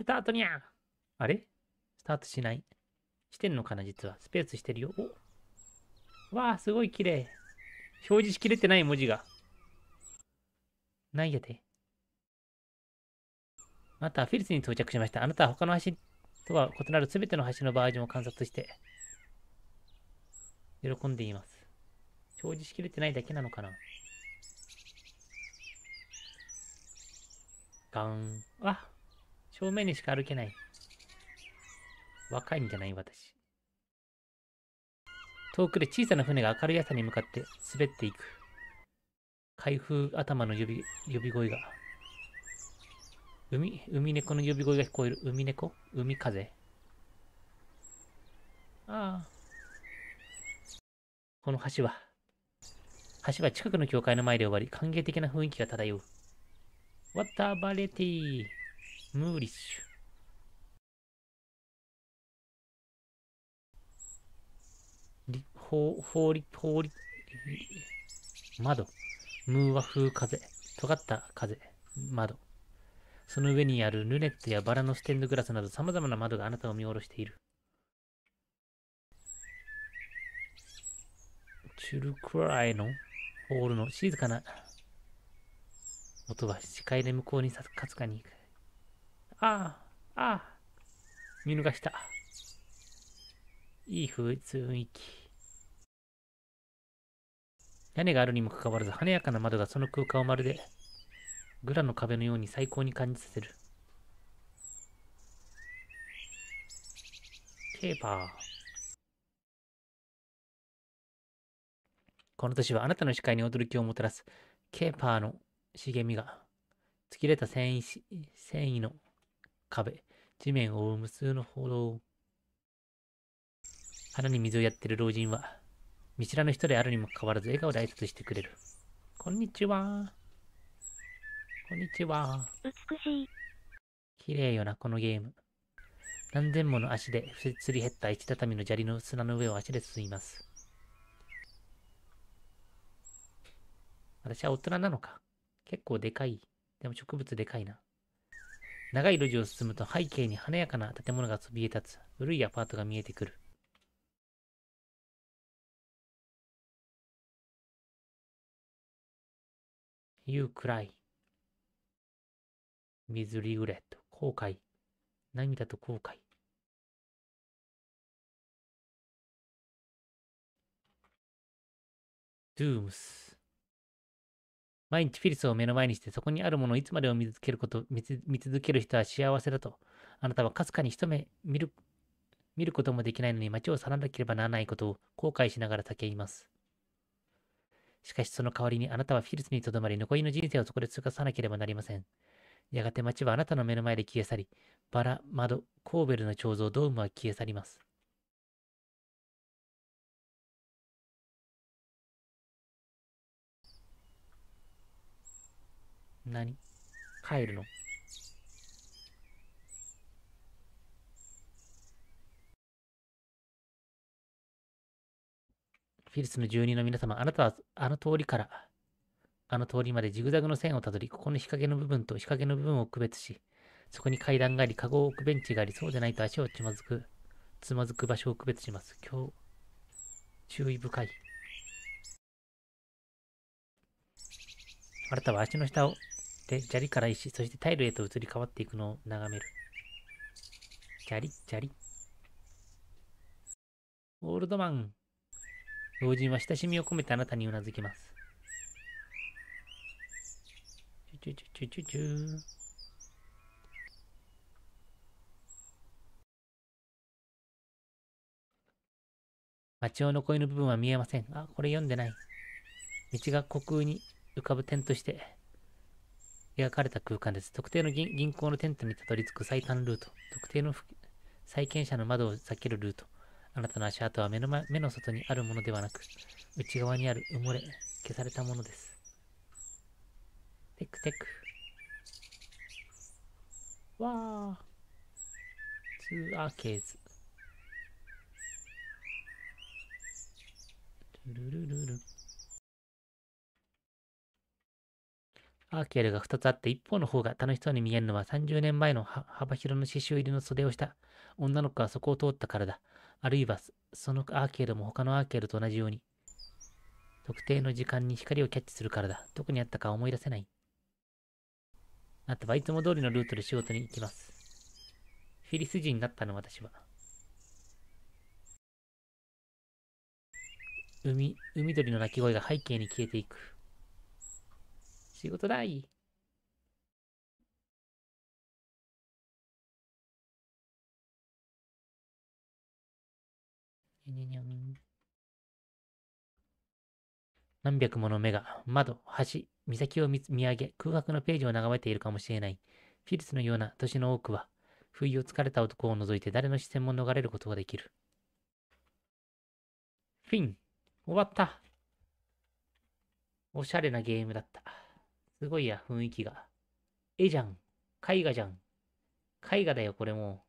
スタートにゃあれスタートしないしてんのかな実は。スペースしてるよ。おわあ、すごい綺麗。表示しきれてない文字が。ないやで。また、フィルスに到着しました。あなたは他の橋とは異なる全ての橋のバージョンを観察して、喜んでいます。表示しきれてないだけなのかなガン。あ正面にしか歩けない。若いんじゃない私。遠くで小さな船が明るい朝に向かって滑っていく。開封頭の呼び、呼び声が。海、海猫の呼び声が聞こえる。海猫海風ああ。この橋は。橋は近くの教会の前で終わり、歓迎的な雰囲気が漂う。What a v a l i e t y ムーリッシュ。立法、法律、法律、窓。ムーア風風。尖った風。窓。その上にあるルネットやバラのステンドグラスなど様々な窓があなたを見下ろしている。チュルクライのホールの静かな音は視界で向こうにかすかに行く。ああ、ああ、見逃した。いい雰囲気。屋根があるにもかかわらず、華やかな窓がその空間をまるで、グラの壁のように最高に感じさせる。ケーパー。この年はあなたの視界に驚きをもたらす、ケーパーの茂みが、突き出た繊維繊維の壁、地面を覆う無数の歩道。花に水をやってる老人は、見知らぬ人であるにもかかわらず笑顔で挨拶してくれる。こんにちは。こんにちは。美しい。綺麗よな、このゲーム。何千もの足で、すり減った一畳の砂利の砂の上を足で進みます。私は大人なのか。結構でかい。でも植物でかいな。長い路地を進むと背景に華やかな建物がそびえ立つ古いアパートが見えてくる。夕暗い。水リグレット、後悔。涙と後悔。ドゥームス。毎日フィルスを目の前にしてそこにあるものをいつまでも見続けること、見続ける人は幸せだと。あなたはかすかに一目見る、見ることもできないのに街を去らなければならないことを後悔しながら叫びます。しかしその代わりにあなたはフィルスにとどまり残りの人生をそこで過ごさなければなりません。やがて街はあなたの目の前で消え去り、バラ、窓、コーベルの彫像、ドームは消え去ります。何帰るのフィルスの住人の皆様、あなたはあの通りから、あの通りまでジグザグの線をたどり、ここの日陰の部分と日陰の部分を区別し、そこに階段があり、籠を置くベンチがあり、そうでないと足をつまずく、つまずく場所を区別します。今日、注意深い。あなたは足の下をして砂利から石、そしてタイルへと移り変わっていくのを眺める。砂利、砂利。オールドマン。老人は親しみを込めてあなたにうなずきます。チュチュチュチュチュチュ。町尾の声の部分は見えません。あ、これ読んでない。道が虚空に浮かぶ点として描かれた空間です。特定の銀行のテントにたどり着く最短ルート。特定の債権者の窓を避けるルート。あなたの足跡は目の前目の外にあるものではなく、内側にある埋もれ、消されたものです。テックテック。わあ。ツーアーケーズ。ルルルル。アーケールが2つあって、一方の方が楽しそうに見えるのは30年前の幅広の刺繍入りの袖をした女の子はそこを通ったからだ。あるいは、そのアーケールも他のアーケールと同じように、特定の時間に光をキャッチするからだ。どこにあったか思い出せない。あとはいつも通りのルートで仕事に行きます。フィリス人になったの、私は。海、海鳥の鳴き声が背景に消えていく。仕事だい。にに何百もの目が窓、橋、岬を見上げ空白のページを眺めているかもしれない。フィリスのような年の多くは、不意をつかれた男を除いて誰の視線も逃れることができる。フィン、終わった。おしゃれなゲームだった。すごいや、雰囲気が。絵じゃん。絵画じゃん。絵画だよ、これも。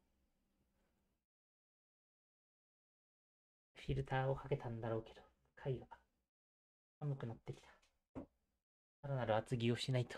フィルターをかけたんだろうけど、絵画。寒くなってきた。さらなる厚着をしないと。